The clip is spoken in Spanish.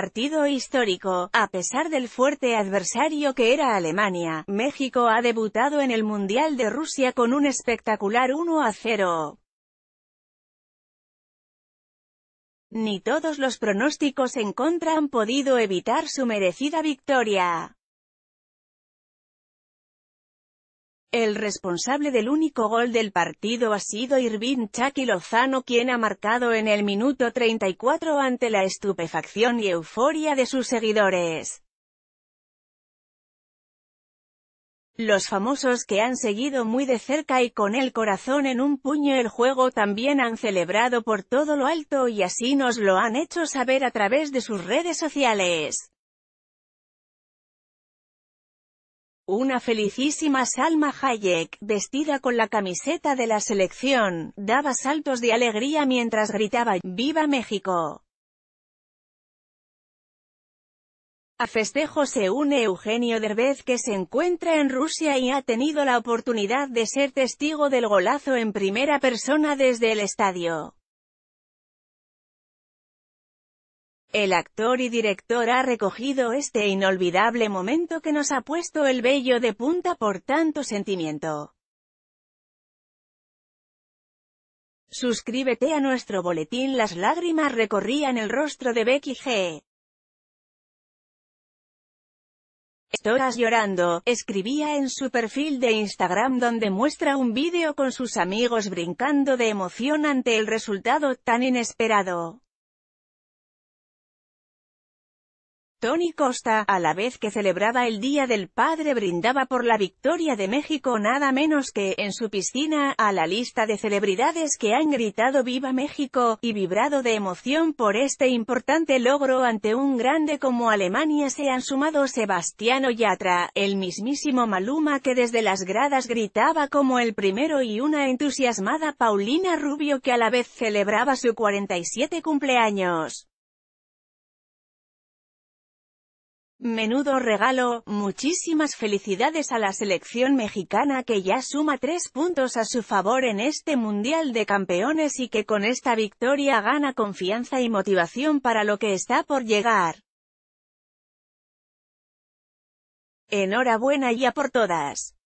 Partido histórico, a pesar del fuerte adversario que era Alemania, México ha debutado en el Mundial de Rusia con un espectacular 1 a 0. Ni todos los pronósticos en contra han podido evitar su merecida victoria. El responsable del único gol del partido ha sido Irvin Chucky Lozano quien ha marcado en el minuto 34 ante la estupefacción y euforia de sus seguidores. Los famosos que han seguido muy de cerca y con el corazón en un puño el juego también han celebrado por todo lo alto y así nos lo han hecho saber a través de sus redes sociales. Una felicísima Salma Hayek, vestida con la camiseta de la selección, daba saltos de alegría mientras gritaba «¡Viva México!». A festejo se une Eugenio Derbez que se encuentra en Rusia y ha tenido la oportunidad de ser testigo del golazo en primera persona desde el estadio. El actor y director ha recogido este inolvidable momento que nos ha puesto el vello de punta por tanto sentimiento. Suscríbete a nuestro boletín Las lágrimas recorrían el rostro de Becky G. Estoras llorando, escribía en su perfil de Instagram donde muestra un vídeo con sus amigos brincando de emoción ante el resultado tan inesperado. Tony Costa, a la vez que celebraba el Día del Padre brindaba por la victoria de México nada menos que, en su piscina, a la lista de celebridades que han gritado Viva México, y vibrado de emoción por este importante logro ante un grande como Alemania se han sumado Sebastián Yatra, el mismísimo Maluma que desde las gradas gritaba como el primero y una entusiasmada Paulina Rubio que a la vez celebraba su 47 cumpleaños. Menudo regalo, muchísimas felicidades a la selección mexicana que ya suma tres puntos a su favor en este Mundial de Campeones y que con esta victoria gana confianza y motivación para lo que está por llegar. Enhorabuena a por todas.